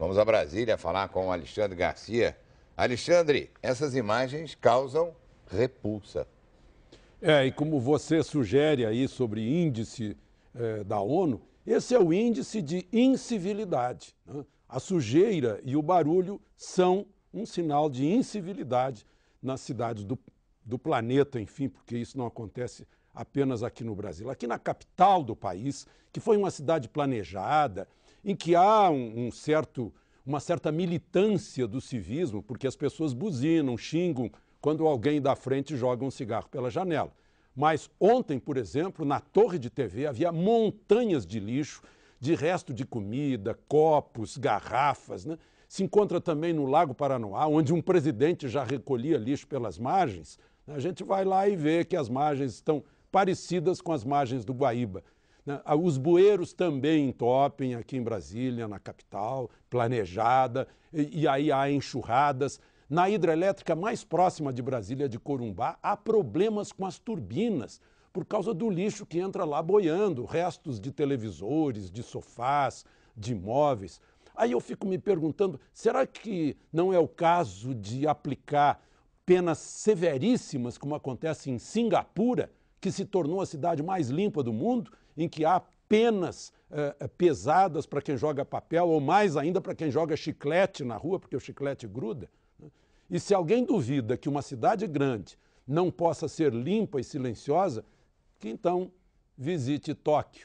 Vamos a Brasília falar com o Alexandre Garcia. Alexandre, essas imagens causam repulsa. É, e como você sugere aí sobre índice é, da ONU, esse é o índice de incivilidade. Né? A sujeira e o barulho são um sinal de incivilidade nas cidades do, do planeta, enfim, porque isso não acontece apenas aqui no Brasil. Aqui na capital do país, que foi uma cidade planejada, em que há um, um certo, uma certa militância do civismo, porque as pessoas buzinam, xingam quando alguém da frente joga um cigarro pela janela. Mas ontem, por exemplo, na torre de TV havia montanhas de lixo, de resto de comida, copos, garrafas. Né? Se encontra também no Lago Paranoá, onde um presidente já recolhia lixo pelas margens. A gente vai lá e vê que as margens estão parecidas com as margens do Guaíba. Né? Ah, os bueiros também entopem aqui em Brasília, na capital, planejada, e, e aí há enxurradas. Na hidrelétrica mais próxima de Brasília, de Corumbá, há problemas com as turbinas por causa do lixo que entra lá boiando, restos de televisores, de sofás, de móveis. Aí eu fico me perguntando, será que não é o caso de aplicar penas severíssimas, como acontece em Singapura, que se tornou a cidade mais limpa do mundo, em que há penas eh, pesadas para quem joga papel, ou mais ainda para quem joga chiclete na rua, porque o chiclete gruda. Né? E se alguém duvida que uma cidade grande não possa ser limpa e silenciosa, que então visite Tóquio,